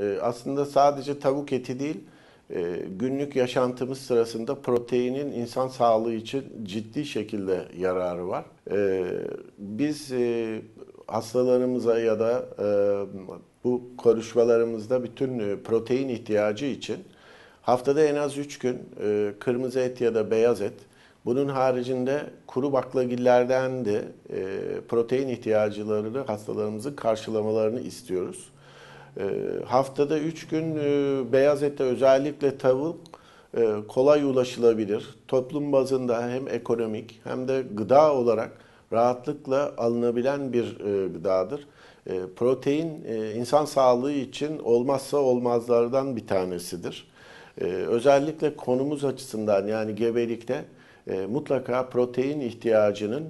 Ee, aslında sadece tavuk eti değil, e, günlük yaşantımız sırasında proteinin insan sağlığı için ciddi şekilde yararı var. Ee, biz e, hastalarımıza ya da e, bu konuşmalarımızda bütün protein ihtiyacı için haftada en az 3 gün kırmızı et ya da beyaz et, bunun haricinde kuru baklagillerden de protein ihtiyacılarını hastalarımızın karşılamalarını istiyoruz. Ee, haftada 3 gün e, beyaz ette özellikle tavuk e, kolay ulaşılabilir. Toplum bazında hem ekonomik hem de gıda olarak rahatlıkla alınabilen bir e, gıdadır. Protein insan sağlığı için olmazsa olmazlardan bir tanesidir. Özellikle konumuz açısından yani gebelikte mutlaka protein ihtiyacının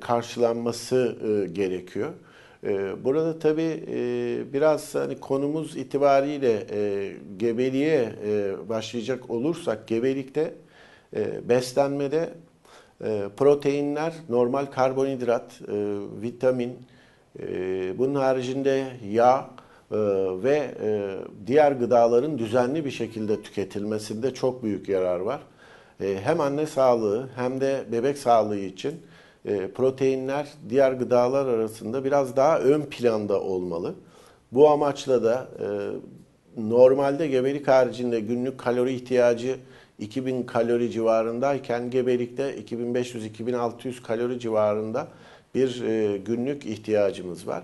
karşılanması gerekiyor. Ee, burada tabii e, biraz hani konumuz itibariyle e, gebeliğe e, başlayacak olursak gebelikte beslenmede proteinler, normal karbonhidrat, vitamin, bunun haricinde yağ ve diğer gıdaların düzenli bir şekilde tüketilmesinde çok büyük yarar var. Hem anne sağlığı hem de bebek sağlığı için e, proteinler diğer gıdalar arasında biraz daha ön planda olmalı. Bu amaçla da e, normalde gebelik haricinde günlük kalori ihtiyacı 2000 kalori civarındayken gebelikte 2500-2600 kalori civarında bir e, günlük ihtiyacımız var.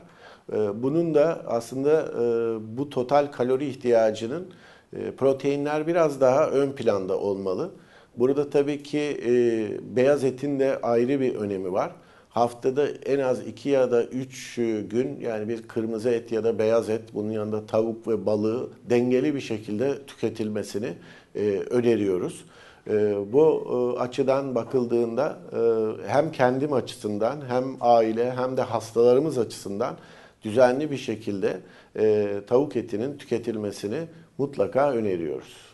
Bunun da aslında bu total kalori ihtiyacının proteinler biraz daha ön planda olmalı. Burada tabii ki e, beyaz etin de ayrı bir önemi var. Haftada en az iki ya da üç e, gün yani bir kırmızı et ya da beyaz et bunun yanında tavuk ve balığı dengeli bir şekilde tüketilmesini e, öneriyoruz. E, bu e, açıdan bakıldığında e, hem kendim açısından hem aile hem de hastalarımız açısından düzenli bir şekilde e, tavuk etinin tüketilmesini mutlaka öneriyoruz.